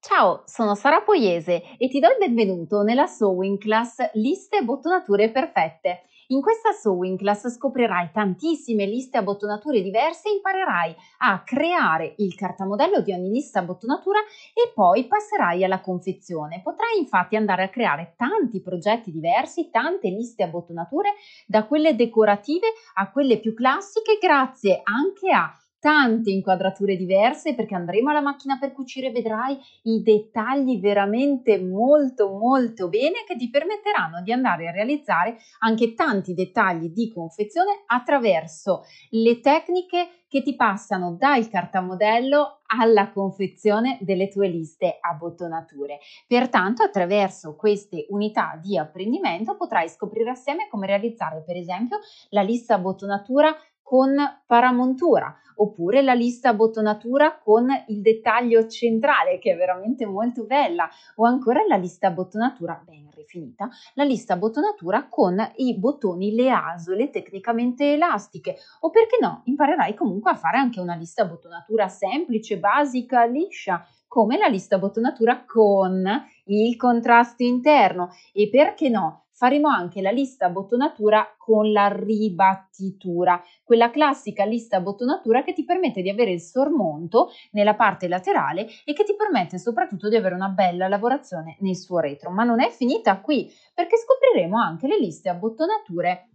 Ciao, sono Sara Pogliese e ti do il benvenuto nella Sewing Class Liste e bottonature perfette. In questa Sewing Class scoprirai tantissime liste a bottonature diverse e imparerai a creare il cartamodello di ogni lista a bottonatura e poi passerai alla confezione. Potrai infatti andare a creare tanti progetti diversi, tante liste a bottonature, da quelle decorative a quelle più classiche, grazie anche a tante inquadrature diverse perché andremo alla macchina per cucire e vedrai i dettagli veramente molto molto bene che ti permetteranno di andare a realizzare anche tanti dettagli di confezione attraverso le tecniche che ti passano dal cartamodello alla confezione delle tue liste a bottonature. Pertanto attraverso queste unità di apprendimento potrai scoprire assieme come realizzare per esempio la lista a bottonatura con paramontura oppure la lista bottonatura con il dettaglio centrale che è veramente molto bella o ancora la lista bottonatura ben rifinita, la lista bottonatura con i bottoni, le asole tecnicamente elastiche o perché no imparerai comunque a fare anche una lista bottonatura semplice, basica, liscia come la lista bottonatura con il contrasto interno e perché no faremo anche la lista bottonatura con la ribattitura, quella classica lista bottonatura che ti permette di avere il sormonto nella parte laterale e che ti permette soprattutto di avere una bella lavorazione nel suo retro. Ma non è finita qui, perché scopriremo anche le liste a bottonature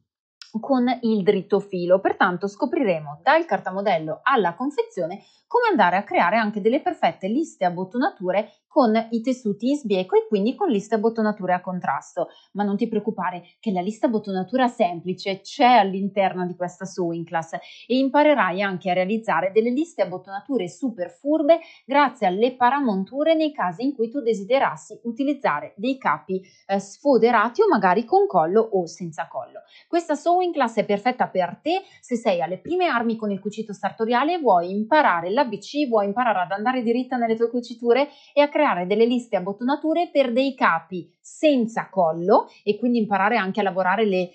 con il dritto filo. Pertanto scopriremo dal cartamodello alla confezione come andare a creare anche delle perfette liste a bottonature con i tessuti in sbieco e quindi con liste a bottonature a contrasto. Ma non ti preoccupare che la lista a bottonatura semplice c'è all'interno di questa sewing class e imparerai anche a realizzare delle liste a bottonature super furbe grazie alle paramonture nei casi in cui tu desiderassi utilizzare dei capi eh, sfoderati o magari con collo o senza collo. Questa sewing class è perfetta per te se sei alle prime armi con il cucito sartoriale e vuoi imparare la l'ABC vuoi imparare ad andare diritta nelle tue cuciture e a creare delle liste a bottonature per dei capi senza collo e quindi imparare anche a lavorare le, eh,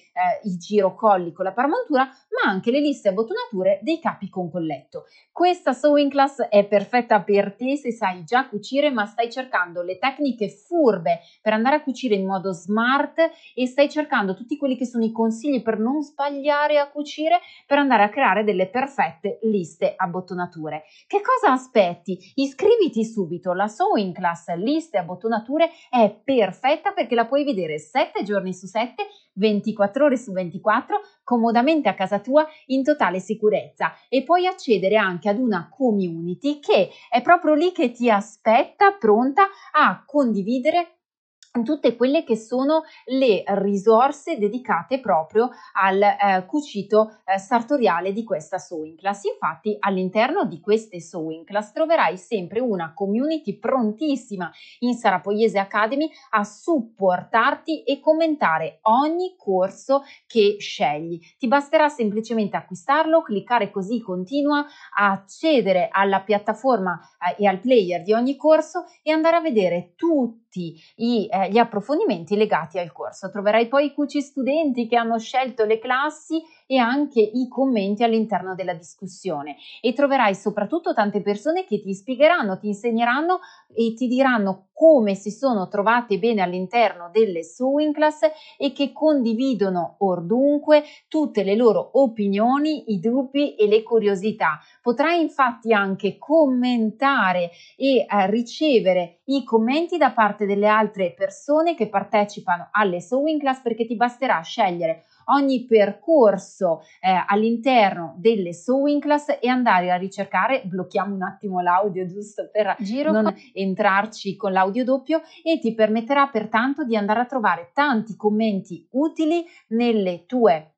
i girocolli con la paramontura, ma anche le liste a bottonature dei capi con colletto. Questa sewing class è perfetta per te se sai già cucire ma stai cercando le tecniche furbe per andare a cucire in modo smart e stai cercando tutti quelli che sono i consigli per non sbagliare a cucire per andare a creare delle perfette liste a bottonature. Che cosa aspetti? Iscriviti subito, la Sewing Class Liste a bottonature è perfetta perché la puoi vedere 7 giorni su 7, 24 ore su 24, comodamente a casa tua in totale sicurezza e puoi accedere anche ad una community che è proprio lì che ti aspetta pronta a condividere tutte quelle che sono le risorse dedicate proprio al eh, cucito eh, sartoriale di questa sewing class. Infatti all'interno di queste sewing class troverai sempre una community prontissima in Sarapogliese Academy a supportarti e commentare ogni corso che scegli. Ti basterà semplicemente acquistarlo, cliccare così continua, accedere alla piattaforma eh, e al player di ogni corso e andare a vedere tutti tutti i, eh, gli approfondimenti legati al corso. Troverai poi i cuci studenti che hanno scelto le classi e anche i commenti all'interno della discussione e troverai soprattutto tante persone che ti spiegheranno, ti insegneranno e ti diranno come si sono trovate bene all'interno delle Sewing Class e che condividono ordunque tutte le loro opinioni, i dubbi e le curiosità. Potrai infatti anche commentare e eh, ricevere i commenti da parte delle altre persone che partecipano alle Sewing Class perché ti basterà scegliere ogni percorso eh, all'interno delle sewing class e andare a ricercare, blocchiamo un attimo l'audio giusto per Giro non entrarci con l'audio doppio e ti permetterà pertanto di andare a trovare tanti commenti utili nelle tue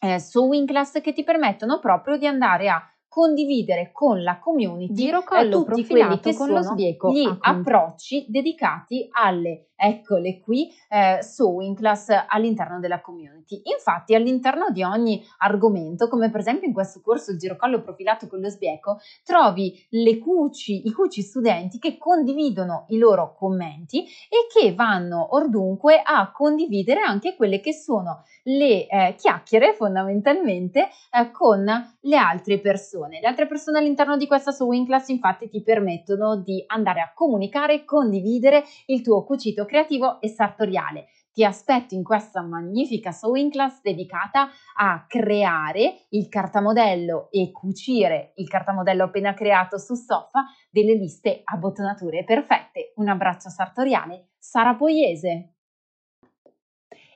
eh, sewing class che ti permettono proprio di andare a condividere con la community Giro collo tutti quelli che sono lo sbieco, gli approcci dedicati alle eccole qui, eh, su Inclass all'interno della community. Infatti all'interno di ogni argomento, come per esempio in questo corso il girocollo profilato con lo sbieco, trovi le cuci, i cuci studenti che condividono i loro commenti e che vanno ordunque a condividere anche quelle che sono le eh, chiacchiere fondamentalmente eh, con le altre persone. Le altre persone all'interno di questa su class infatti ti permettono di andare a comunicare e condividere il tuo cucito creativo e sartoriale. Ti aspetto in questa magnifica sewing class dedicata a creare il cartamodello e cucire il cartamodello appena creato su stoffa delle liste a bottonature perfette. Un abbraccio sartoriale, Sara Poiese.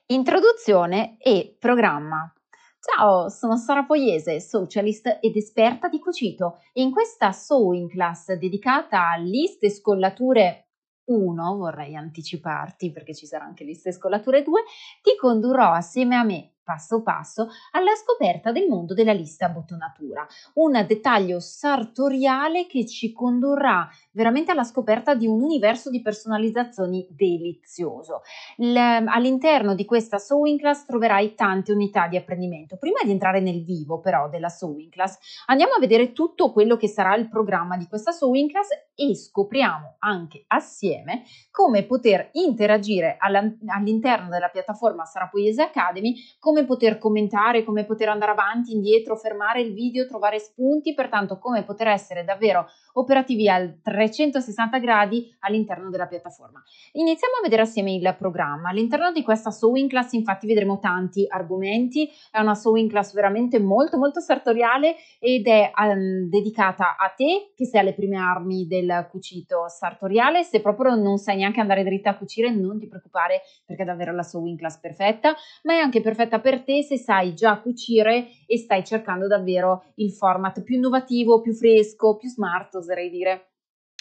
Introduzione e programma. Ciao, sono Sara Poiese, socialist ed esperta di cucito. In questa sewing class dedicata a liste e scollature 1, vorrei anticiparti perché ci sarà anche l'Iste Scolature 2, ti condurrò assieme a me passo passo alla scoperta del mondo della lista bottonatura, un dettaglio sartoriale che ci condurrà veramente alla scoperta di un universo di personalizzazioni delizioso. Ehm, all'interno di questa sewing class troverai tante unità di apprendimento. Prima di entrare nel vivo però della sewing class, andiamo a vedere tutto quello che sarà il programma di questa sewing class e scopriamo anche assieme come poter interagire all'interno della piattaforma Sarà Academy, come poter commentare, come poter andare avanti, indietro, fermare il video, trovare spunti, pertanto come poter essere davvero operativi al 3 360 gradi all'interno della piattaforma. Iniziamo a vedere assieme il programma. All'interno di questa sewing class infatti vedremo tanti argomenti, è una sewing class veramente molto molto sartoriale ed è um, dedicata a te che sei alle prime armi del cucito sartoriale, se proprio non sai neanche andare dritta a cucire non ti preoccupare perché è davvero la sewing class perfetta, ma è anche perfetta per te se sai già cucire e stai cercando davvero il format più innovativo, più fresco, più smart, oserei dire.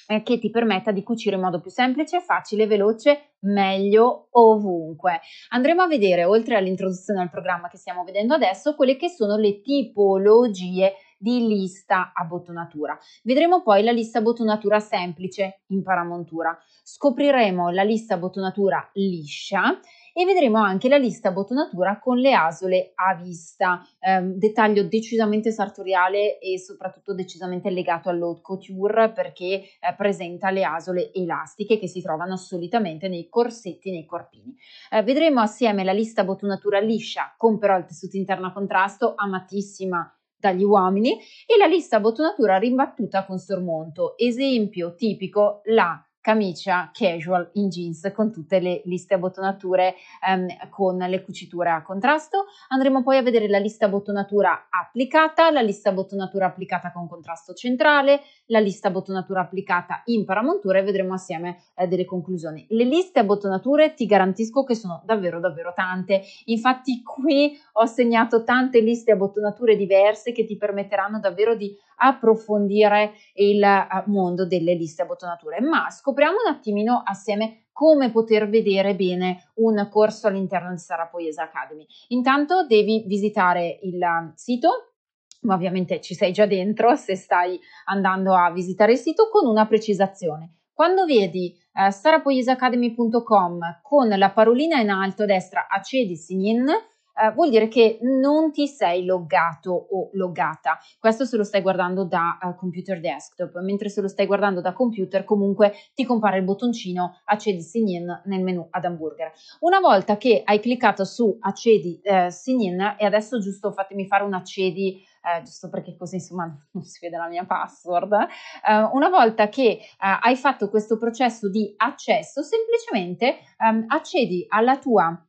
Eh, che ti permetta di cucire in modo più semplice, facile, veloce, meglio ovunque. Andremo a vedere, oltre all'introduzione al programma che stiamo vedendo adesso, quelle che sono le tipologie di lista a bottonatura. Vedremo poi la lista a bottonatura semplice in paramontura. Scopriremo la lista a bottonatura liscia e vedremo anche la lista bottonatura con le asole a vista, ehm, dettaglio decisamente sartoriale e soprattutto decisamente legato all'haute couture perché eh, presenta le asole elastiche che si trovano solitamente nei corsetti, nei corpini. Eh, vedremo assieme la lista bottonatura liscia con però il tessuto interno a contrasto, amatissima dagli uomini, e la lista bottonatura rimbattuta con sormonto, esempio tipico la camicia casual in jeans con tutte le liste a bottonature ehm, con le cuciture a contrasto. Andremo poi a vedere la lista a bottonatura applicata, la lista a bottonatura applicata con contrasto centrale, la lista a bottonatura applicata in paramontura e vedremo assieme eh, delle conclusioni. Le liste a bottonature ti garantisco che sono davvero davvero tante. Infatti qui ho segnato tante liste a bottonature diverse che ti permetteranno davvero di approfondire il eh, mondo delle liste bottonature. Ma scopriamo un attimino assieme come poter vedere bene un corso all'interno di Sara Poiesa Academy. Intanto devi visitare il ehm, sito ma ovviamente ci sei già dentro se stai andando a visitare il sito con una precisazione. Quando vedi eh, sarapoiesacademy.com con la parolina in alto a destra accedi sign in eh, vuol dire che non ti sei loggato o loggata. Questo se lo stai guardando da uh, computer desktop, mentre se lo stai guardando da computer comunque ti compare il bottoncino accedi sign in nel menu ad hamburger. Una volta che hai cliccato su accedi eh, sign in e adesso giusto fatemi fare un accedi eh, giusto perché così insomma non si vede la mia password, eh, una volta che eh, hai fatto questo processo di accesso, semplicemente ehm, accedi alla tua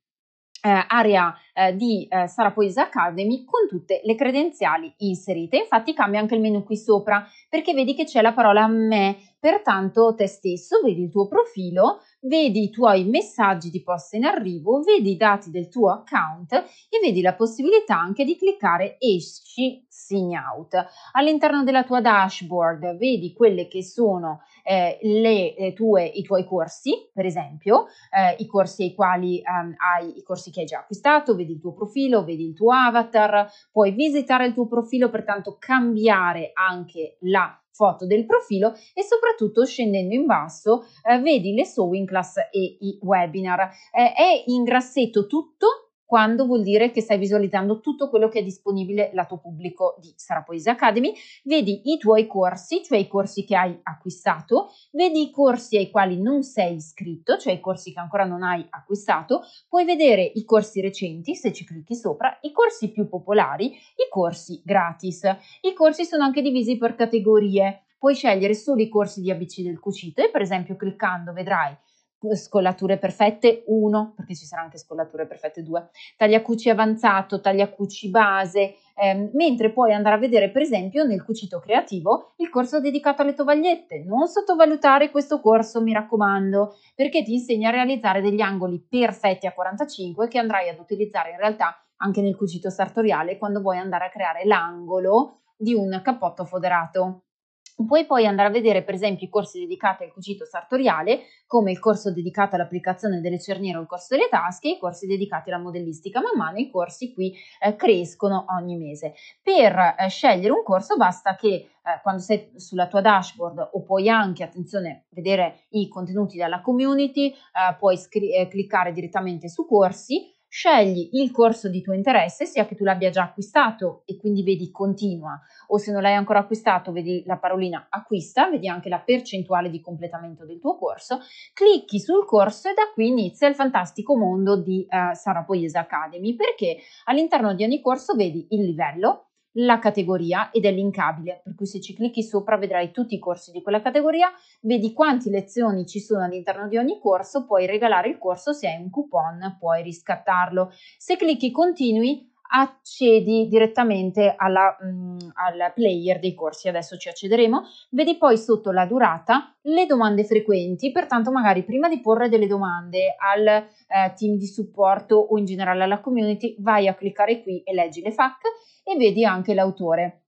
eh, area eh, di eh, Sara Poesia Academy con tutte le credenziali inserite. Infatti cambia anche il menu qui sopra perché vedi che c'è la parola me, pertanto te stesso, vedi il tuo profilo, vedi i tuoi messaggi di posta in arrivo, vedi i dati del tuo account e vedi la possibilità anche di cliccare esci sign out. All'interno della tua dashboard vedi quelle che sono eh, le, tue, i tuoi corsi, per esempio, eh, i corsi ai quali um, hai i corsi che hai già acquistato, vedi il tuo profilo, vedi il tuo avatar, puoi visitare il tuo profilo, pertanto cambiare anche la foto del profilo e soprattutto scendendo in basso eh, vedi le sewing class e i webinar. Eh, è in grassetto tutto quando vuol dire che stai visualizzando tutto quello che è disponibile lato pubblico di Sara Poesia Academy, vedi i tuoi corsi, cioè i corsi che hai acquistato, vedi i corsi ai quali non sei iscritto, cioè i corsi che ancora non hai acquistato, puoi vedere i corsi recenti, se ci clicchi sopra, i corsi più popolari, i corsi gratis. I corsi sono anche divisi per categorie, puoi scegliere solo i corsi di ABC del cucito e per esempio cliccando vedrai scollature perfette 1, perché ci saranno anche scollature perfette 2, tagliacuci avanzato, tagliacuci base, ehm, mentre puoi andare a vedere per esempio nel cucito creativo il corso dedicato alle tovagliette. Non sottovalutare questo corso, mi raccomando, perché ti insegna a realizzare degli angoli perfetti a 45 che andrai ad utilizzare in realtà anche nel cucito sartoriale quando vuoi andare a creare l'angolo di un cappotto foderato. Puoi poi andare a vedere per esempio i corsi dedicati al cucito sartoriale, come il corso dedicato all'applicazione delle cerniere o il corso delle tasche, i corsi dedicati alla modellistica, man mano i corsi qui eh, crescono ogni mese. Per eh, scegliere un corso basta che eh, quando sei sulla tua dashboard o puoi anche, attenzione, vedere i contenuti della community, eh, puoi scri- eh, cliccare direttamente su corsi, Scegli il corso di tuo interesse, sia che tu l'abbia già acquistato e quindi vedi continua, o se non l'hai ancora acquistato, vedi la parolina acquista, vedi anche la percentuale di completamento del tuo corso, clicchi sul corso e da qui inizia il fantastico mondo di eh, Sara Poiesa Academy, perché all'interno di ogni corso vedi il livello, la categoria ed è linkabile, per cui se ci clicchi sopra vedrai tutti i corsi di quella categoria, vedi quante lezioni ci sono all'interno di ogni corso, puoi regalare il corso, se hai un coupon puoi riscattarlo. Se clicchi continui accedi direttamente alla, mh, mm, al player dei corsi, adesso ci accederemo, vedi poi sotto la durata le domande frequenti, pertanto magari prima di porre delle domande al eh, team di supporto o in generale alla community vai a cliccare qui e leggi le FAQ e vedi anche l'autore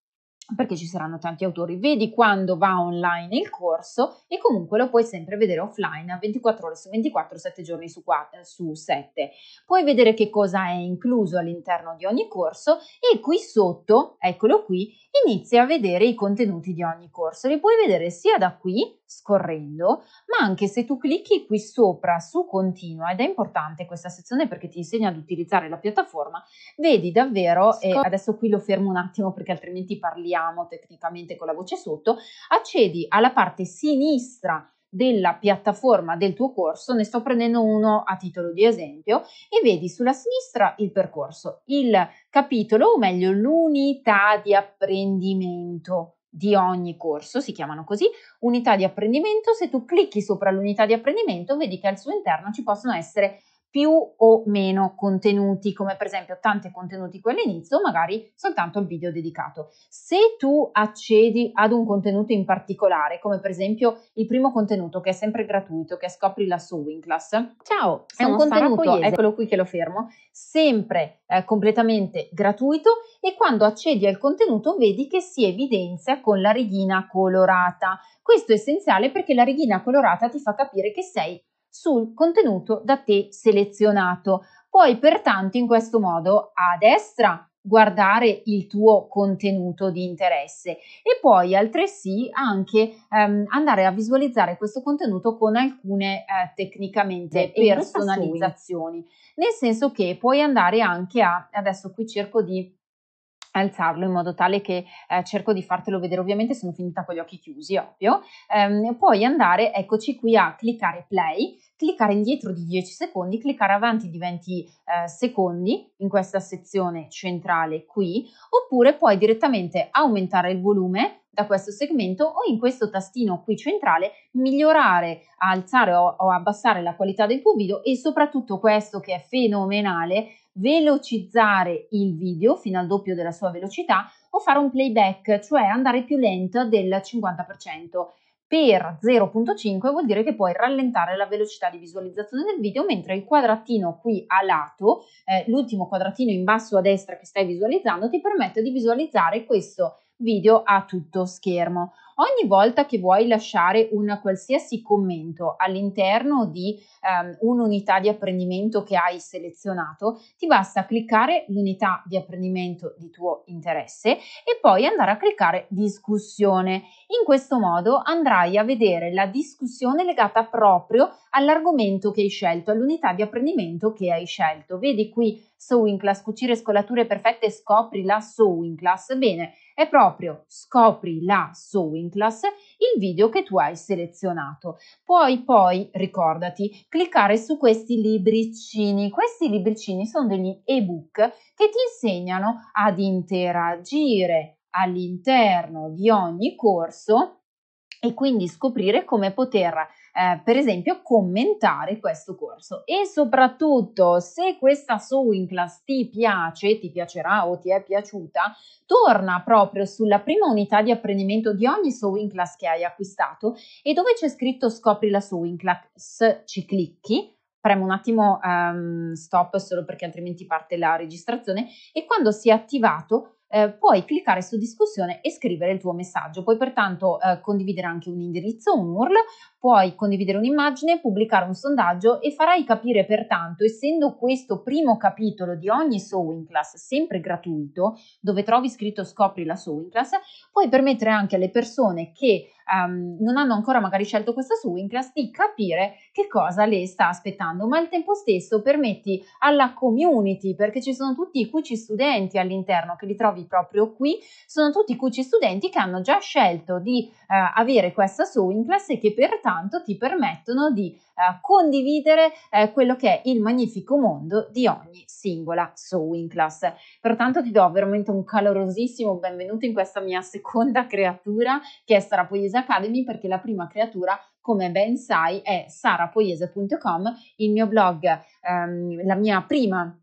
perché ci saranno tanti autori, vedi quando va online il corso e comunque lo puoi sempre vedere offline a 24 ore su 24, 7 giorni su, 4, eh, su 7. Puoi vedere che cosa è incluso all'interno di ogni corso e qui sotto, eccolo qui, inizi a vedere i contenuti di ogni corso, li puoi vedere sia da qui scorrendo, ma anche se tu clicchi qui sopra su continua, ed è importante questa sezione perché ti insegna ad utilizzare la piattaforma, vedi davvero, e adesso qui lo fermo un attimo perché altrimenti parliamo tecnicamente con la voce sotto, accedi alla parte sinistra della piattaforma del tuo corso, ne sto prendendo uno a titolo di esempio, e vedi sulla sinistra il percorso, il capitolo, o meglio l'unità di apprendimento di ogni corso, si chiamano così, unità di apprendimento. Se tu clicchi sopra l'unità di apprendimento, vedi che al suo interno ci possono essere più o meno contenuti, come per esempio tanti contenuti qui all'inizio, magari soltanto il video dedicato. Se tu accedi ad un contenuto in particolare, come per esempio il primo contenuto che è sempre gratuito, che scopri la su Winclass, ciao, è un contenuto, eccolo qui che lo fermo, sempre eh, completamente gratuito e quando accedi al contenuto vedi che si evidenzia con la righina colorata. Questo è essenziale perché la righina colorata ti fa capire che sei sul contenuto da te selezionato. Puoi pertanto in questo modo a destra guardare il tuo contenuto di interesse e poi altresì anche ehm, andare a visualizzare questo contenuto con alcune eh, tecnicamente personalizzazioni, nel senso che puoi andare anche a, adesso qui cerco di alzarlo in modo tale che eh, cerco di fartelo vedere ovviamente sono finita con gli occhi chiusi ovvio ehm, puoi andare eccoci qui a cliccare play cliccare indietro di 10 secondi cliccare avanti di 20 eh, secondi in questa sezione centrale qui oppure puoi direttamente aumentare il volume da questo segmento o in questo tastino qui centrale migliorare, alzare o, o, abbassare la qualità del tuo video e soprattutto questo che è fenomenale velocizzare il video fino al doppio della sua velocità o fare un playback, cioè andare più lenta del 50%. Per 0.5 vuol dire che puoi rallentare la velocità di visualizzazione del video, mentre il quadratino qui a lato, eh, l'ultimo quadratino in basso a destra che stai visualizzando, ti permette di visualizzare questo video a tutto schermo. Ogni volta che vuoi lasciare un qualsiasi commento all'interno di um, un'unità di apprendimento che hai selezionato, ti basta cliccare l'unità di apprendimento di tuo interesse e poi andare a cliccare discussione. In questo modo andrai a vedere la discussione legata proprio all'argomento che hai scelto, all'unità di apprendimento che hai scelto. Vedi qui Sewing Class, cucire scolature perfette, scopri la Sewing Class. Bene, è proprio scopri la sewing class il video che tu hai selezionato. Puoi poi, ricordati, cliccare su questi libricini. Questi libricini sono degli ebook che ti insegnano ad interagire all'interno di ogni corso e quindi scoprire come poter eh, per esempio commentare questo corso e soprattutto se questa sewing class ti piace, ti piacerà o ti è piaciuta, torna proprio sulla prima unità di apprendimento di ogni sewing class che hai acquistato e dove c'è scritto scopri la sewing class ci clicchi premo un attimo um, stop solo perché altrimenti parte la registrazione e quando si è attivato eh, puoi cliccare su discussione e scrivere il tuo messaggio. Puoi pertanto eh, condividere anche un indirizzo, un URL, puoi condividere un'immagine, pubblicare un sondaggio e farai capire pertanto, essendo questo primo capitolo di ogni Sewing Class sempre gratuito, dove trovi scritto scopri la Sewing Class, puoi permettere anche alle persone che um, non hanno ancora magari scelto questa sewing class, di capire che cosa le sta aspettando, ma al tempo stesso permetti alla community, perché ci sono tutti i cuci studenti all'interno, che li trovi proprio qui, sono tutti i cuci studenti che hanno già scelto di uh, avere questa sewing class e che pertanto ti permettono di condividere eh, quello che è il magnifico mondo di ogni singola sewing class. Pertanto ti do veramente un calorosissimo benvenuto in questa mia seconda creatura che è Sara Poesia Academy perché la prima creatura come ben sai è sarapoiese.com, il mio blog, ehm, la mia prima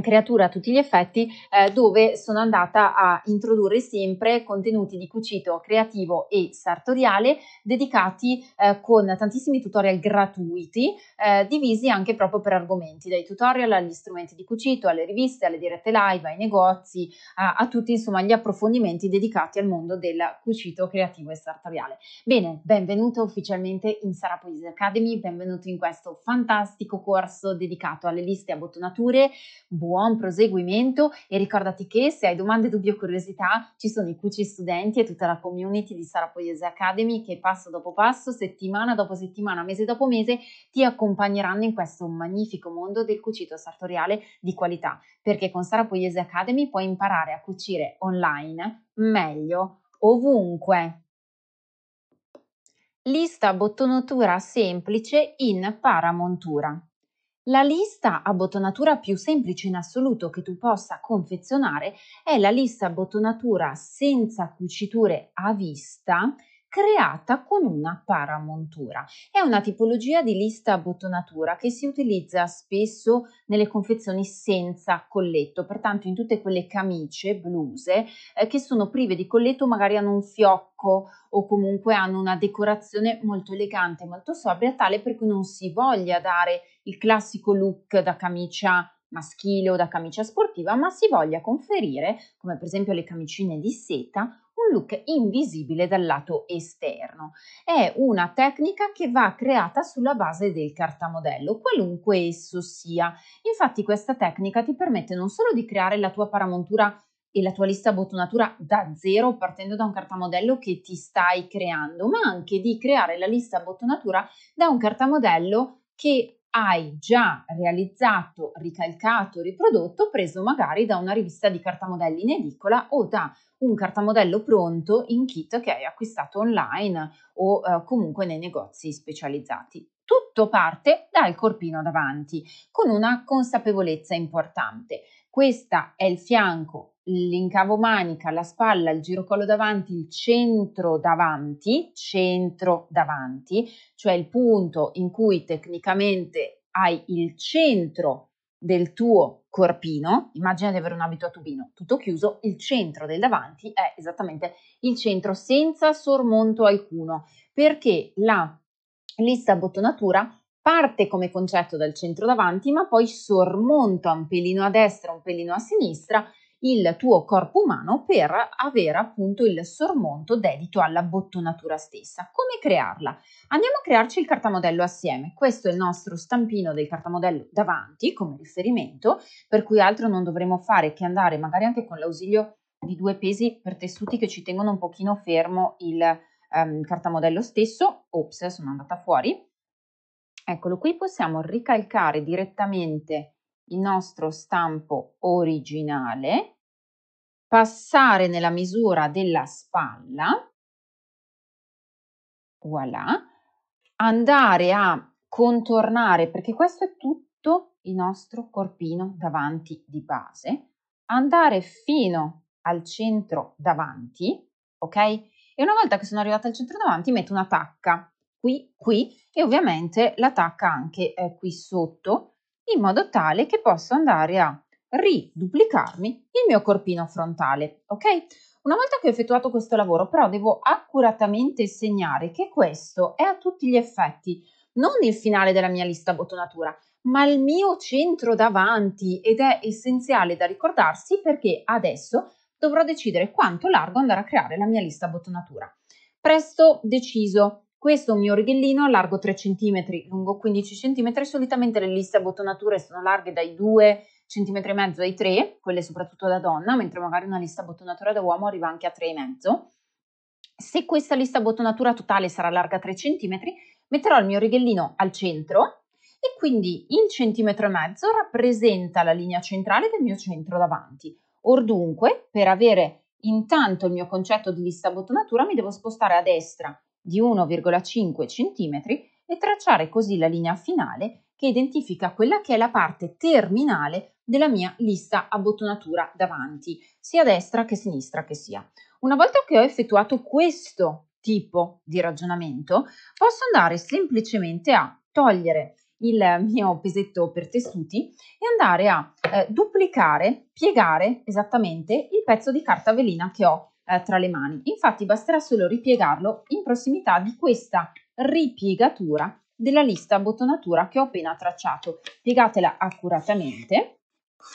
creatura a tutti gli effetti eh, dove sono andata a introdurre sempre contenuti di cucito creativo e sartoriale dedicati eh, con tantissimi tutorial gratuiti eh, divisi anche proprio per argomenti dai tutorial agli strumenti di cucito alle riviste alle dirette live ai negozi a, a tutti insomma gli approfondimenti dedicati al mondo del cucito creativo e sartoriale bene benvenuto ufficialmente in Sara Poesia Academy benvenuto in questo fantastico corso dedicato alle liste a bottonature buon proseguimento e ricordati che se hai domande, dubbi o curiosità ci sono i QC studenti e tutta la community di Sara Pugliese Academy che passo dopo passo, settimana dopo settimana, mese dopo mese ti accompagneranno in questo magnifico mondo del cucito sartoriale di qualità perché con Sara Pugliese Academy puoi imparare a cucire online meglio ovunque. Lista bottonatura semplice in paramontura. La lista a bottonatura più semplice in assoluto che tu possa confezionare è la lista a bottonatura senza cuciture a vista creata con una paramontura. È una tipologia di lista a bottonatura che si utilizza spesso nelle confezioni senza colletto, pertanto in tutte quelle camicie, bluse eh, che sono prive di colletto, magari hanno un fiocco o comunque hanno una decorazione molto elegante, molto sobria, tale per cui non si voglia dare il classico look da camicia maschile o da camicia sportiva, ma si voglia conferire, come per esempio le camicine di seta, un look invisibile dal lato esterno. È una tecnica che va creata sulla base del cartamodello, qualunque esso sia. Infatti questa tecnica ti permette non solo di creare la tua paramontura e la tua lista bottonatura da zero partendo da un cartamodello che ti stai creando, ma anche di creare la lista bottonatura da un cartamodello che hai già realizzato, ricalcato, riprodotto, preso magari da una rivista di cartamodelli in edicola o da un cartamodello pronto in kit che hai acquistato online o eh, comunque nei negozi specializzati. Tutto parte dal corpino davanti, con una consapevolezza importante. Questo è il fianco l'incavo manica, la spalla, il girocollo davanti, il centro davanti, centro davanti, cioè il punto in cui tecnicamente hai il centro del tuo corpino, immagina di avere un abito a tubino tutto chiuso, il centro del davanti è esattamente il centro senza sormonto alcuno, perché la lista bottonatura parte come concetto dal centro davanti, ma poi sormonta un pelino a destra, un pelino a sinistra il tuo corpo umano per avere appunto il sormonto dedito alla bottonatura stessa. Come crearla? Andiamo a crearci il cartamodello assieme. Questo è il nostro stampino del cartamodello davanti come riferimento, per cui altro non dovremo fare che andare magari anche con l'ausilio di due pesi per tessuti che ci tengono un pochino fermo il um, cartamodello stesso. Ops, sono andata fuori. Eccolo qui, possiamo ricalcare direttamente il nostro stampo originale, passare nella misura della spalla, voilà, andare a contornare, perché questo è tutto il nostro corpino davanti di base, andare fino al centro davanti, ok? E una volta che sono arrivata al centro davanti metto una tacca qui, qui e ovviamente la tacca anche eh, qui sotto in modo tale che posso andare a riduplicarmi il mio corpino frontale, ok? Una volta che ho effettuato questo lavoro, però devo accuratamente segnare che questo è a tutti gli effetti non il finale della mia lista bottonatura, ma il mio centro davanti ed è essenziale da ricordarsi perché adesso dovrò decidere quanto largo andare a creare la mia lista bottonatura. Presto deciso, questo è un mio righellino largo 3 cm, lungo 15 cm, solitamente le liste a bottonature sono larghe dai 2 cm e mezzo ai 3, quelle soprattutto da donna, mentre magari una lista a bottonatura da uomo arriva anche a 3,5. Se questa lista a bottonatura totale sarà larga 3 cm, metterò il mio righellino al centro e quindi il centimetro e mezzo rappresenta la linea centrale del mio centro davanti. Or dunque, per avere intanto il mio concetto di lista bottonatura, mi devo spostare a destra di 1,5 cm e tracciare così la linea finale che identifica quella che è la parte terminale della mia lista a bottonatura davanti, sia destra che sinistra che sia. Una volta che ho effettuato questo tipo di ragionamento, posso andare semplicemente a togliere il mio pesetto per tessuti e andare a eh, duplicare, piegare esattamente il pezzo di carta velina che ho eh, tra le mani. Infatti basterà solo ripiegarlo in prossimità di questa ripiegatura della lista bottonatura che ho appena tracciato. Piegatela accuratamente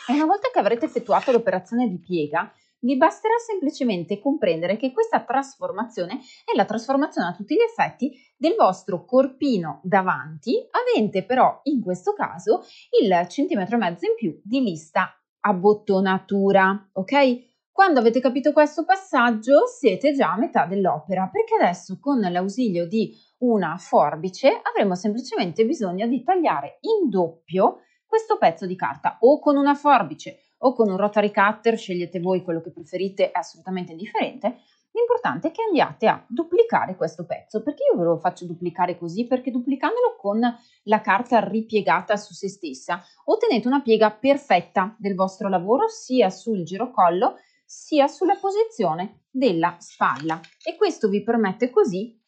e una volta che avrete effettuato l'operazione di piega, vi basterà semplicemente comprendere che questa trasformazione è la trasformazione a tutti gli effetti del vostro corpino davanti, avente però in questo caso il centimetro e mezzo in più di lista a bottonatura, ok? Quando avete capito questo passaggio siete già a metà dell'opera perché adesso con l'ausilio di una forbice avremo semplicemente bisogno di tagliare in doppio questo pezzo di carta o con una forbice o con un rotary cutter, scegliete voi quello che preferite, è assolutamente indifferente. L'importante è che andiate a duplicare questo pezzo, perché io ve lo faccio duplicare così, perché duplicandolo con la carta ripiegata su se stessa ottenete una piega perfetta del vostro lavoro sia sul girocollo sia sulla posizione della spalla e questo vi permette così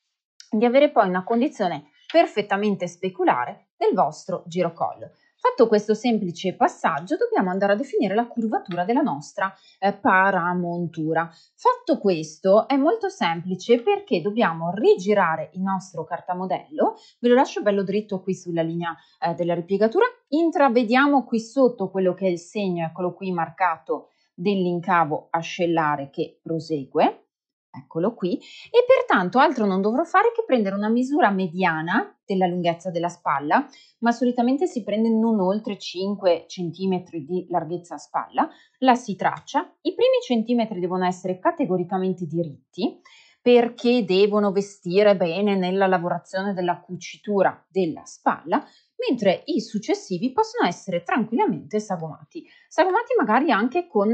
di avere poi una condizione perfettamente speculare del vostro girocollo. Fatto questo semplice passaggio dobbiamo andare a definire la curvatura della nostra eh, paramontura. Fatto questo è molto semplice perché dobbiamo rigirare il nostro cartamodello, ve lo lascio bello dritto qui sulla linea eh, della ripiegatura, intravediamo qui sotto quello che è il segno, eccolo qui marcato dell'incavo ascellare che prosegue, eccolo qui, e pertanto altro non dovrò fare che prendere una misura mediana della lunghezza della spalla, ma solitamente si prende non oltre 5 cm di larghezza a spalla, la si traccia, i primi centimetri devono essere categoricamente diritti perché devono vestire bene nella lavorazione della cucitura della spalla, mentre i successivi possono essere tranquillamente sagomati, sagomati magari anche con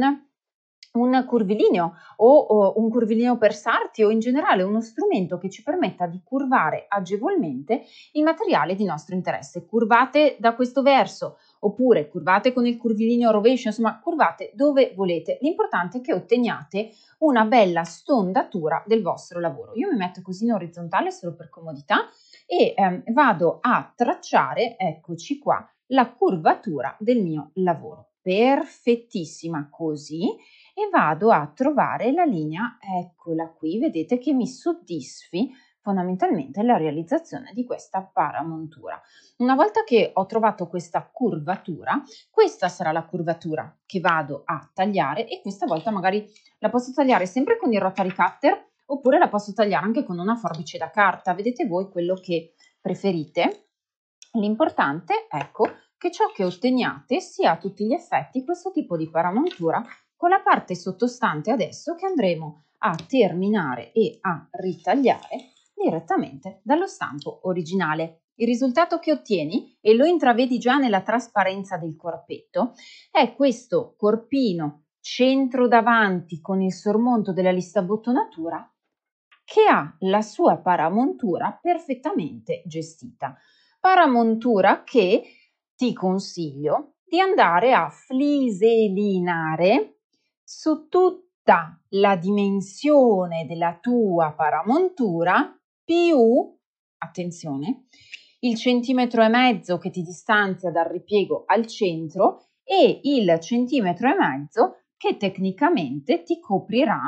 un curvilineo o, o, un curvilineo per sarti o in generale uno strumento che ci permetta di curvare agevolmente il materiale di nostro interesse. Curvate da questo verso oppure curvate con il curvilineo rovescio, insomma curvate dove volete. L'importante è che otteniate una bella stondatura del vostro lavoro. Io mi metto così in orizzontale solo per comodità e ehm, vado a tracciare, eccoci qua, la curvatura del mio lavoro. Perfettissima così e vado a trovare la linea, eccola qui, vedete che mi soddisfi fondamentalmente la realizzazione di questa paramontura. Una volta che ho trovato questa curvatura, questa sarà la curvatura che vado a tagliare e questa volta magari la posso tagliare sempre con il rotary cutter oppure la posso tagliare anche con una forbice da carta, vedete voi quello che preferite. L'importante, ecco, che ciò che otteniate sia a tutti gli effetti questo tipo di paramontura con la parte sottostante adesso che andremo a terminare e a ritagliare direttamente dallo stampo originale. Il risultato che ottieni, e lo intravedi già nella trasparenza del corpetto, è questo corpino centro davanti con il sormonto della lista bottonatura che ha la sua paramontura perfettamente gestita. Paramontura che ti consiglio di andare a fliselinare su tutta la dimensione della tua paramontura più, attenzione, il centimetro e mezzo che ti distanzia dal ripiego al centro e il centimetro e mezzo che tecnicamente ti coprirà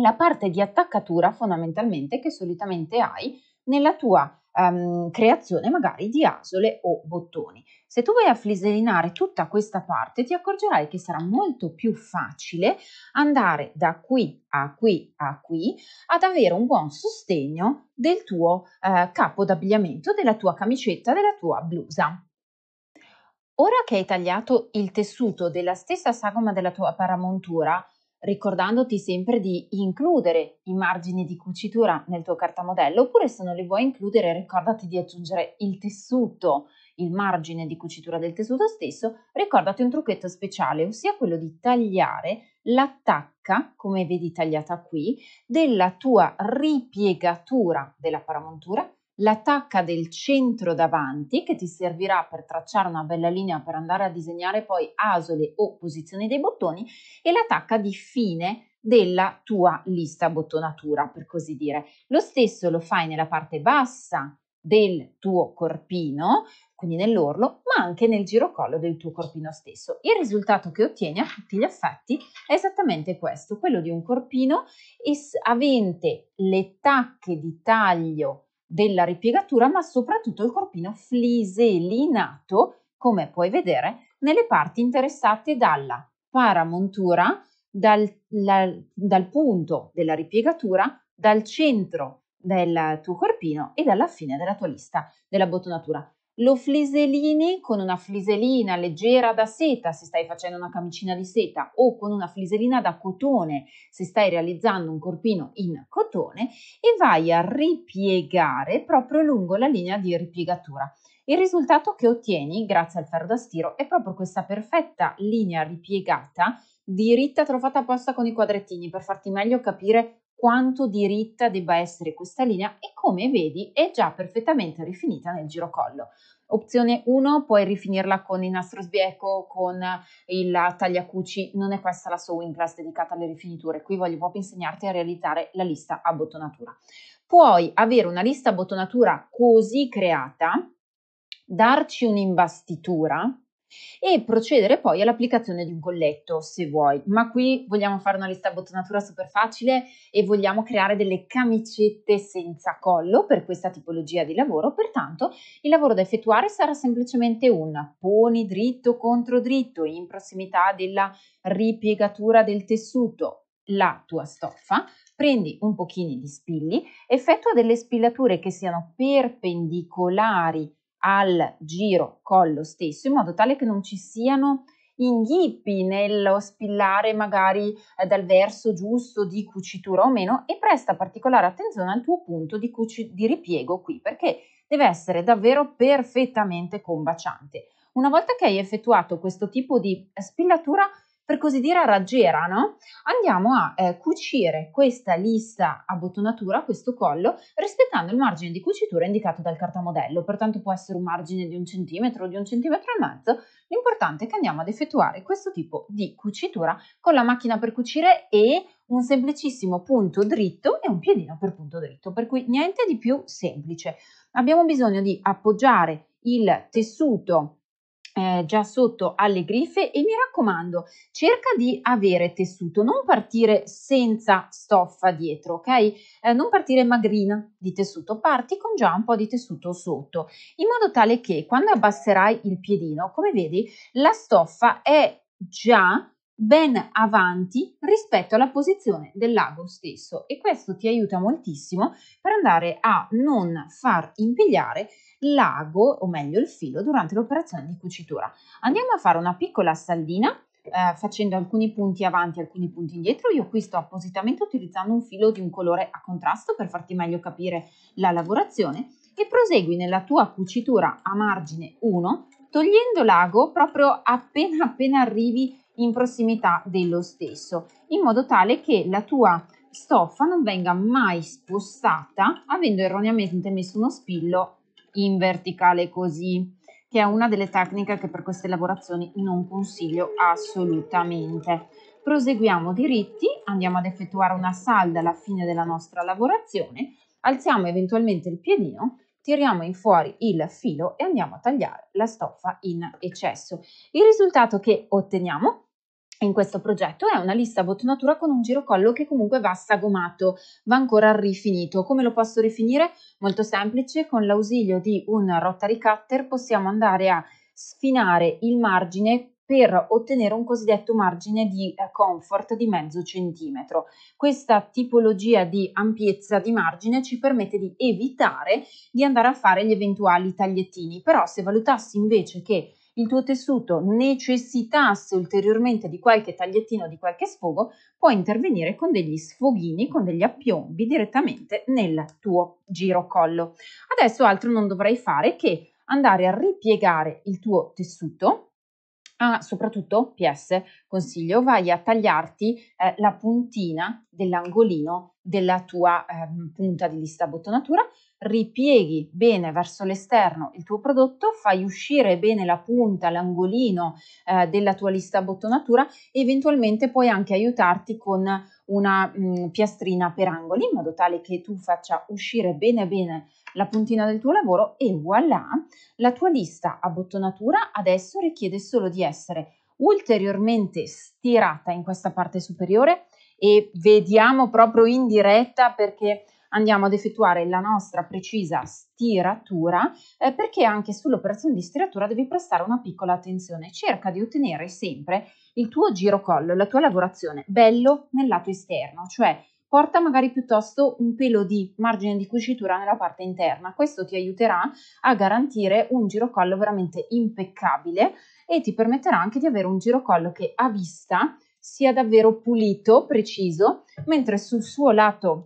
la parte di attaccatura fondamentalmente che solitamente hai nella tua ehm, creazione magari di asole o bottoni. Se tu vai a fliselinare tutta questa parte ti accorgerai che sarà molto più facile andare da qui a qui a qui ad avere un buon sostegno del tuo eh, capo d'abbigliamento, della tua camicetta, della tua blusa. Ora che hai tagliato il tessuto della stessa sagoma della tua paramontura, ricordandoti sempre di includere i margini di cucitura nel tuo cartamodello, oppure se non li vuoi includere ricordati di aggiungere il tessuto, il margine di cucitura del tessuto stesso, ricordati un trucchetto speciale, ossia quello di tagliare l'attacca, come vedi tagliata qui, della tua ripiegatura della paramontura l'attacca del centro davanti che ti servirà per tracciare una bella linea per andare a disegnare poi asole o posizioni dei bottoni e l'attacca di fine della tua lista bottonatura, per così dire. Lo stesso lo fai nella parte bassa del tuo corpino, quindi nell'orlo, ma anche nel girocollo del tuo corpino stesso. Il risultato che ottieni a tutti gli effetti è esattamente questo, quello di un corpino avente le tacche di taglio della ripiegatura, ma soprattutto il corpino fliselinato, come puoi vedere, nelle parti interessate dalla paramontura, dal, la, dal punto della ripiegatura, dal centro del tuo corpino e dalla fine della tua lista della bottonatura. Lo fliselini con una fliselina leggera da seta, se stai facendo una camicina di seta, o con una fliselina da cotone, se stai realizzando un corpino in cotone, e vai a ripiegare proprio lungo la linea di ripiegatura. Il risultato che ottieni, grazie al ferro da stiro, è proprio questa perfetta linea ripiegata diritta, trovata apposta con i quadrettini per farti meglio capire quanto diritta debba essere questa linea e come vedi è già perfettamente rifinita nel girocollo. Opzione 1, puoi rifinirla con il nastro sbieco, con il tagliacuci, non è questa la sewing class dedicata alle rifiniture, qui voglio proprio insegnarti a realizzare la lista a bottonatura. Puoi avere una lista a bottonatura così creata, darci un'imbastitura, e procedere poi all'applicazione di un colletto se vuoi. Ma qui vogliamo fare una lista bottonatura super facile e vogliamo creare delle camicette senza collo per questa tipologia di lavoro, pertanto il lavoro da effettuare sarà semplicemente un poni dritto contro dritto in prossimità della ripiegatura del tessuto la tua stoffa, prendi un pochino di spilli, effettua delle spillature che siano perpendicolari al giro collo stesso in modo tale che non ci siano inghippi nello spillare magari eh, dal verso giusto di cucitura o meno e presta particolare attenzione al tuo punto di, cuci- di ripiego qui perché deve essere davvero perfettamente combaciante. Una volta che hai effettuato questo tipo di spillatura per così dire a raggiera, no? Andiamo a eh, cucire questa lista a bottonatura, questo collo, rispettando il margine di cucitura indicato dal cartamodello, pertanto può essere un margine di un centimetro o di un centimetro e mezzo, l'importante è che andiamo ad effettuare questo tipo di cucitura con la macchina per cucire e un semplicissimo punto dritto e un piedino per punto dritto, per cui niente di più semplice. Abbiamo bisogno di appoggiare il tessuto eh, già sotto alle griffe e mi raccomando cerca di avere tessuto non partire senza stoffa dietro ok eh, non partire magrina di tessuto parti con già un po di tessuto sotto in modo tale che quando abbasserai il piedino come vedi la stoffa è già ben avanti rispetto alla posizione del lago stesso e questo ti aiuta moltissimo per andare a non far impigliare l'ago o meglio il filo durante l'operazione di cucitura. Andiamo a fare una piccola saldina eh, facendo alcuni punti avanti e alcuni punti indietro. Io qui sto appositamente utilizzando un filo di un colore a contrasto per farti meglio capire la lavorazione e prosegui nella tua cucitura a margine 1 togliendo l'ago proprio appena appena arrivi in prossimità dello stesso, in modo tale che la tua stoffa non venga mai spostata avendo erroneamente messo uno spillo in verticale così che è una delle tecniche che per queste lavorazioni non consiglio assolutamente. Proseguiamo diritti, andiamo ad effettuare una salda alla fine della nostra lavorazione, alziamo eventualmente il piedino, tiriamo in fuori il filo e andiamo a tagliare la stoffa in eccesso. Il risultato che otteniamo in questo progetto è una lista bottonatura con un girocollo che comunque va sagomato, va ancora rifinito. Come lo posso rifinire? Molto semplice, con l'ausilio di un rotary cutter possiamo andare a sfinare il margine per ottenere un cosiddetto margine di eh, comfort di mezzo centimetro. Questa tipologia di ampiezza di margine ci permette di evitare di andare a fare gli eventuali tagliettini, però se valutassi invece che il tuo tessuto necessitasse ulteriormente di qualche tagliettino, di qualche sfogo, puoi intervenire con degli sfoghini, con degli appiombi direttamente nel tuo girocollo. Adesso altro non dovrai fare che andare a ripiegare il tuo tessuto Ah, soprattutto PS, consiglio, vai a tagliarti eh, la puntina dell'angolino della tua eh, punta di lista bottonatura ripieghi bene verso l'esterno il tuo prodotto, fai uscire bene la punta, l'angolino eh, della tua lista bottonatura e eventualmente puoi anche aiutarti con una mh, mm, piastrina per angoli in modo tale che tu faccia uscire bene bene la puntina del tuo lavoro e voilà, la tua lista a bottonatura adesso richiede solo di essere ulteriormente stirata in questa parte superiore e vediamo proprio in diretta perché andiamo ad effettuare la nostra precisa stiratura eh, perché anche sull'operazione di stiratura devi prestare una piccola attenzione. Cerca di ottenere sempre il tuo girocollo, la tua lavorazione bello nel lato esterno, cioè porta magari piuttosto un pelo di margine di cucitura nella parte interna. Questo ti aiuterà a garantire un girocollo veramente impeccabile e ti permetterà anche di avere un girocollo che a vista sia davvero pulito, preciso, mentre sul suo lato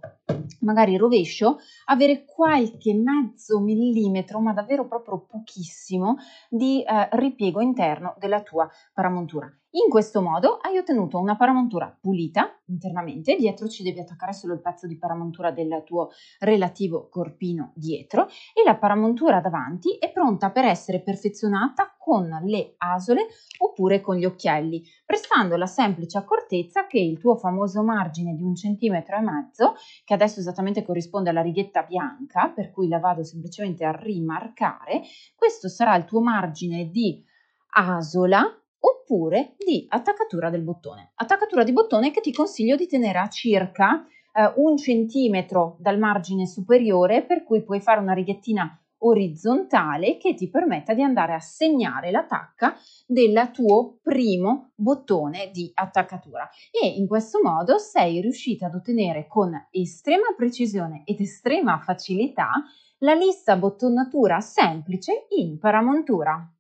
magari rovescio avere qualche mezzo millimetro, ma davvero proprio pochissimo, di eh, ripiego interno della tua paramontura. In questo modo hai ottenuto una paramontura pulita internamente, dietro ci devi attaccare solo il pezzo di paramontura del tuo relativo corpino dietro e la paramontura davanti è pronta per essere perfezionata con le asole oppure con gli occhielli, prestando la semplice accortezza che il tuo famoso margine di un centimetro e mezzo, che adesso esattamente corrisponde alla righetta bianca, per cui la vado semplicemente a rimarcare, questo sarà il tuo margine di asola oppure di attaccatura del bottone. Attaccatura di bottone che ti consiglio di tenere a circa eh, un centimetro dal margine superiore, per cui puoi fare una righettina orizzontale che ti permetta di andare a segnare la tacca del tuo primo bottone di attaccatura e in questo modo sei riuscita ad ottenere con estrema precisione ed estrema facilità la lista bottonatura semplice in paramontura.